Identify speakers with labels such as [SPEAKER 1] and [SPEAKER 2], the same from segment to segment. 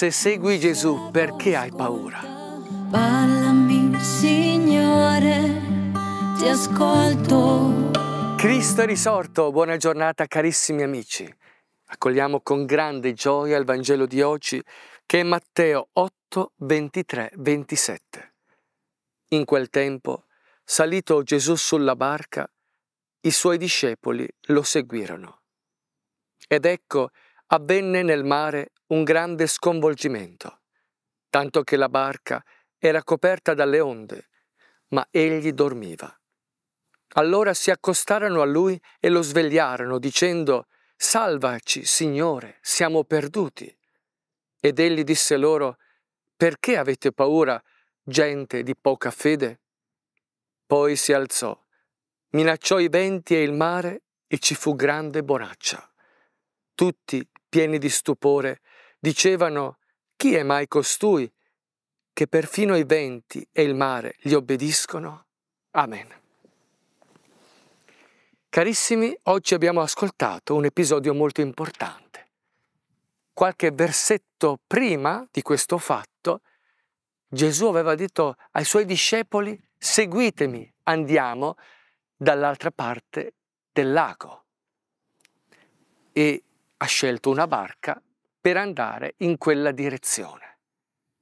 [SPEAKER 1] Se segui Gesù, perché hai paura? Parlami, Signore, ti ascolto. Cristo è risorto, buona giornata carissimi amici. Accogliamo con grande gioia il Vangelo di oggi che è Matteo 8, 23, 27. In quel tempo, salito Gesù sulla barca, i suoi discepoli lo seguirono. Ed ecco avvenne nel mare un grande sconvolgimento, tanto che la barca era coperta dalle onde, ma egli dormiva. Allora si accostarono a lui e lo svegliarono, dicendo, Salvaci, Signore, siamo perduti. Ed egli disse loro, Perché avete paura, gente di poca fede? Poi si alzò, minacciò i venti e il mare e ci fu grande bonaccia. Tutti pieni di stupore, dicevano chi è mai costui che perfino i venti e il mare gli obbediscono? Amen. Carissimi, oggi abbiamo ascoltato un episodio molto importante. Qualche versetto prima di questo fatto, Gesù aveva detto ai suoi discepoli, seguitemi, andiamo dall'altra parte del lago. E ha scelto una barca per andare in quella direzione.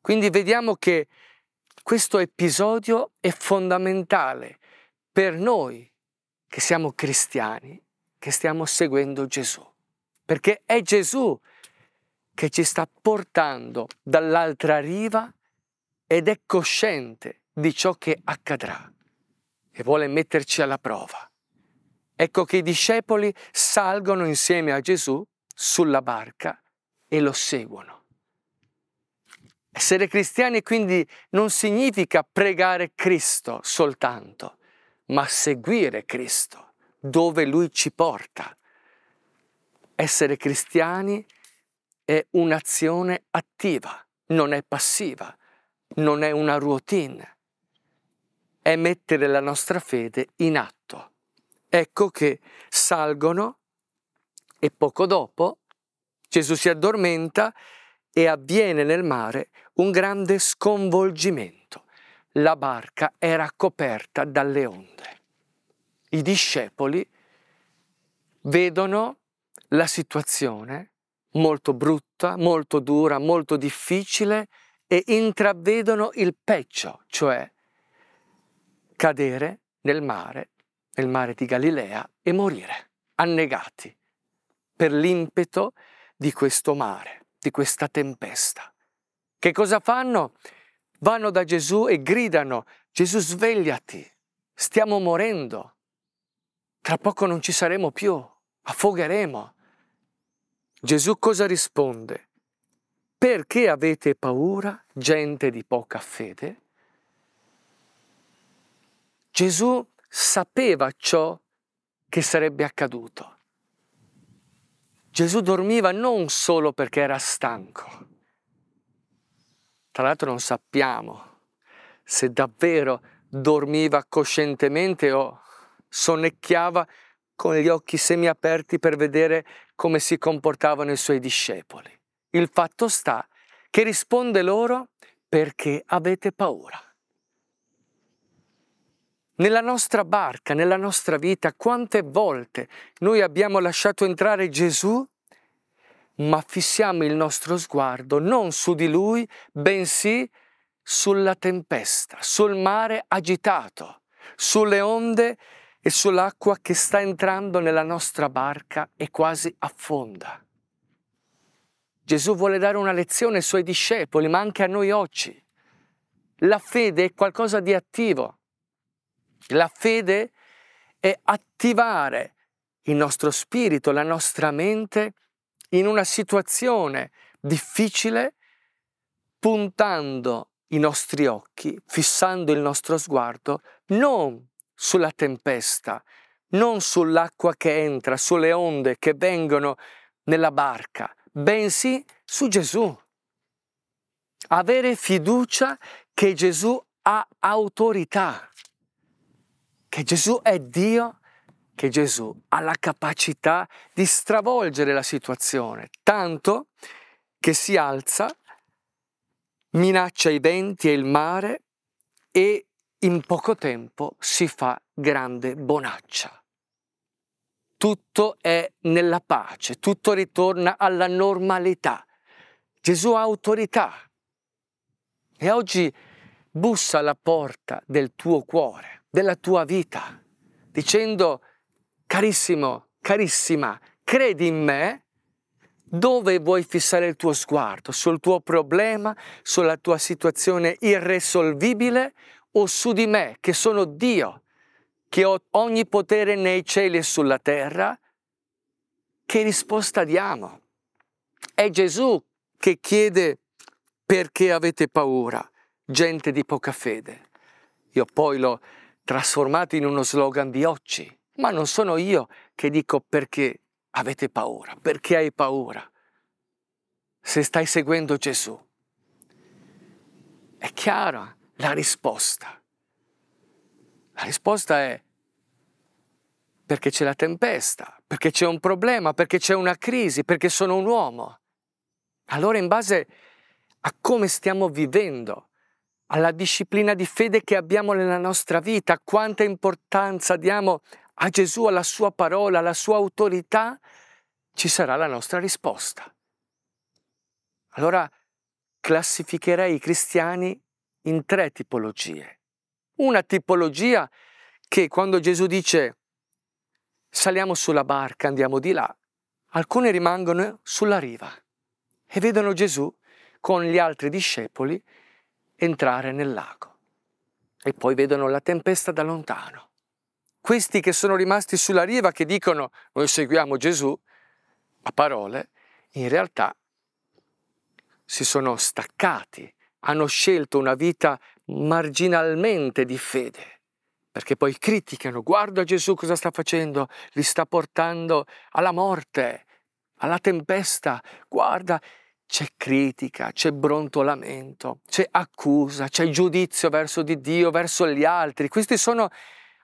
[SPEAKER 1] Quindi vediamo che questo episodio è fondamentale per noi che siamo cristiani, che stiamo seguendo Gesù, perché è Gesù che ci sta portando dall'altra riva ed è cosciente di ciò che accadrà e vuole metterci alla prova. Ecco che i discepoli salgono insieme a Gesù sulla barca e lo seguono. Essere cristiani quindi non significa pregare Cristo soltanto, ma seguire Cristo dove Lui ci porta. Essere cristiani è un'azione attiva, non è passiva, non è una routine, è mettere la nostra fede in atto. Ecco che salgono e poco dopo Gesù si addormenta e avviene nel mare un grande sconvolgimento. La barca era coperta dalle onde. I discepoli vedono la situazione molto brutta, molto dura, molto difficile e intravedono il peggio, cioè cadere nel mare, nel mare di Galilea e morire, annegati per l'impeto di questo mare, di questa tempesta. Che cosa fanno? Vanno da Gesù e gridano, Gesù svegliati, stiamo morendo, tra poco non ci saremo più, affogheremo. Gesù cosa risponde? Perché avete paura, gente di poca fede? Gesù sapeva ciò che sarebbe accaduto. Gesù dormiva non solo perché era stanco, tra l'altro non sappiamo se davvero dormiva coscientemente o sonnecchiava con gli occhi semiaperti per vedere come si comportavano i suoi discepoli. Il fatto sta che risponde loro perché avete paura. Nella nostra barca, nella nostra vita, quante volte noi abbiamo lasciato entrare Gesù, ma fissiamo il nostro sguardo non su di lui, bensì sulla tempesta, sul mare agitato, sulle onde e sull'acqua che sta entrando nella nostra barca e quasi affonda. Gesù vuole dare una lezione ai suoi discepoli, ma anche a noi oggi. La fede è qualcosa di attivo, la fede è attivare il nostro spirito, la nostra mente in una situazione difficile, puntando i nostri occhi, fissando il nostro sguardo non sulla tempesta, non sull'acqua che entra, sulle onde che vengono nella barca, bensì su Gesù. Avere fiducia che Gesù ha autorità che Gesù è Dio, che Gesù ha la capacità di stravolgere la situazione, tanto che si alza, minaccia i venti e il mare e in poco tempo si fa grande bonaccia tutto è nella pace, tutto ritorna alla normalità. Gesù ha autorità e oggi bussa alla porta del tuo cuore della tua vita, dicendo, carissimo, carissima, credi in me? Dove vuoi fissare il tuo sguardo? Sul tuo problema, sulla tua situazione irresolvibile o su di me, che sono Dio, che ho ogni potere nei cieli e sulla terra? Che risposta diamo? È Gesù che chiede perché avete paura, gente di poca fede. Io poi lo trasformati in uno slogan di oggi. Ma non sono io che dico perché avete paura, perché hai paura. Se stai seguendo Gesù, è chiara la risposta. La risposta è perché c'è la tempesta, perché c'è un problema, perché c'è una crisi, perché sono un uomo. Allora in base a come stiamo vivendo alla disciplina di fede che abbiamo nella nostra vita, quanta importanza diamo a Gesù, alla sua parola, alla sua autorità, ci sarà la nostra risposta. Allora classificherei i cristiani in tre tipologie. Una tipologia che quando Gesù dice saliamo sulla barca, andiamo di là, alcuni rimangono sulla riva e vedono Gesù con gli altri discepoli entrare nel lago. E poi vedono la tempesta da lontano. Questi che sono rimasti sulla riva, che dicono noi seguiamo Gesù, a parole, in realtà si sono staccati, hanno scelto una vita marginalmente di fede, perché poi criticano, guarda Gesù cosa sta facendo, li sta portando alla morte, alla tempesta, guarda, c'è critica, c'è brontolamento, c'è accusa, c'è giudizio verso di Dio, verso gli altri. Questi sono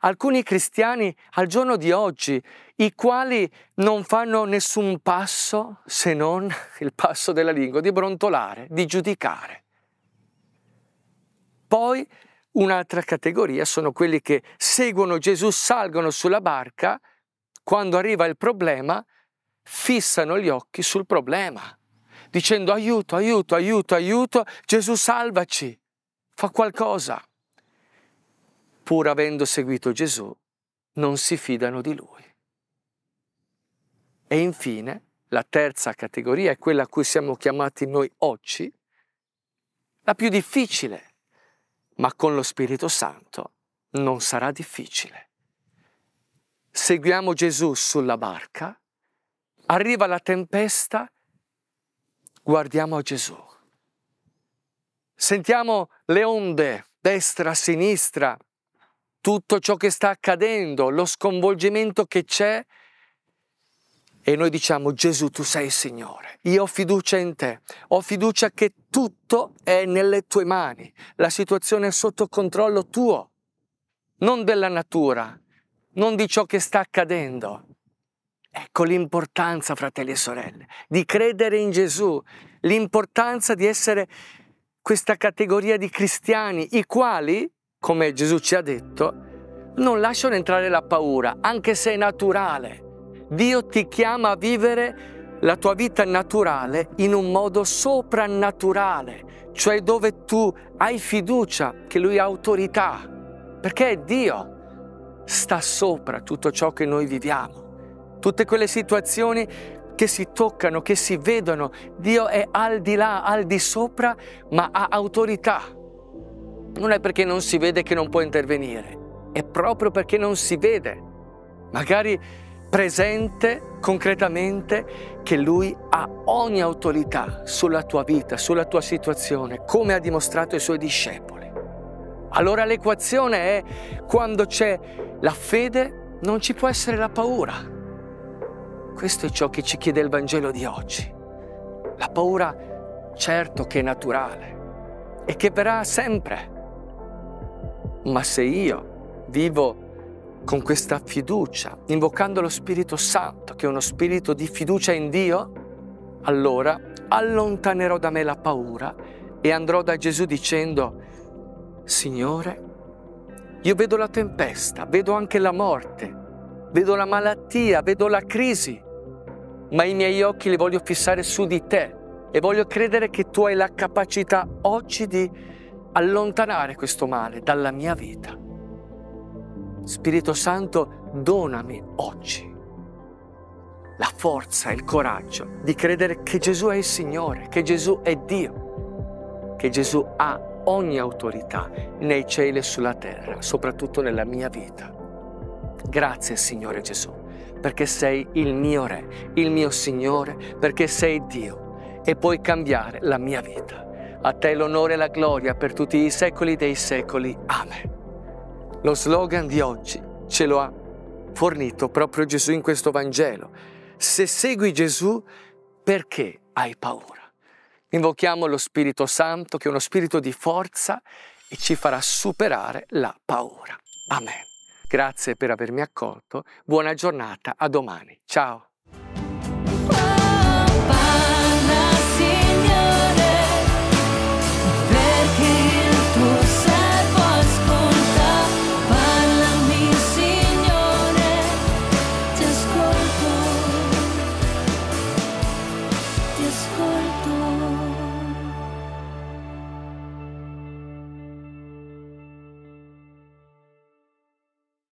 [SPEAKER 1] alcuni cristiani al giorno di oggi, i quali non fanno nessun passo se non il passo della lingua, di brontolare, di giudicare. Poi un'altra categoria sono quelli che seguono Gesù, salgono sulla barca, quando arriva il problema, fissano gli occhi sul problema dicendo aiuto, aiuto, aiuto, aiuto, Gesù salvaci, fa qualcosa. Pur avendo seguito Gesù, non si fidano di lui. E infine, la terza categoria è quella a cui siamo chiamati noi oggi, la più difficile, ma con lo Spirito Santo non sarà difficile. Seguiamo Gesù sulla barca, arriva la tempesta guardiamo a Gesù. Sentiamo le onde, destra, sinistra, tutto ciò che sta accadendo, lo sconvolgimento che c'è e noi diciamo Gesù tu sei il Signore, io ho fiducia in te, ho fiducia che tutto è nelle tue mani, la situazione è sotto controllo tuo, non della natura, non di ciò che sta accadendo, Ecco l'importanza, fratelli e sorelle, di credere in Gesù, l'importanza di essere questa categoria di cristiani, i quali, come Gesù ci ha detto, non lasciano entrare la paura, anche se è naturale. Dio ti chiama a vivere la tua vita naturale in un modo soprannaturale, cioè dove tu hai fiducia che Lui ha autorità, perché Dio sta sopra tutto ciò che noi viviamo tutte quelle situazioni che si toccano, che si vedono. Dio è al di là, al di sopra, ma ha autorità. Non è perché non si vede che non può intervenire, è proprio perché non si vede, magari presente concretamente, che Lui ha ogni autorità sulla tua vita, sulla tua situazione, come ha dimostrato i Suoi discepoli. Allora l'equazione è quando c'è la fede non ci può essere la paura. Questo è ciò che ci chiede il Vangelo di oggi. La paura certo che è naturale e che verrà sempre. Ma se io vivo con questa fiducia, invocando lo Spirito Santo, che è uno spirito di fiducia in Dio, allora allontanerò da me la paura e andrò da Gesù dicendo, Signore, io vedo la tempesta, vedo anche la morte, vedo la malattia, vedo la crisi, ma i miei occhi li voglio fissare su di te e voglio credere che tu hai la capacità oggi di allontanare questo male dalla mia vita. Spirito Santo, donami oggi la forza e il coraggio di credere che Gesù è il Signore, che Gesù è Dio, che Gesù ha ogni autorità nei cieli e sulla terra, soprattutto nella mia vita. Grazie Signore Gesù perché sei il mio Re, il mio Signore, perché sei Dio e puoi cambiare la mia vita. A te l'onore e la gloria per tutti i secoli dei secoli. Amen. Lo slogan di oggi ce lo ha fornito proprio Gesù in questo Vangelo. Se segui Gesù, perché hai paura? Invochiamo lo Spirito Santo, che è uno spirito di forza e ci farà superare la paura. Amen. Grazie per avermi accolto, buona giornata, a domani, ciao!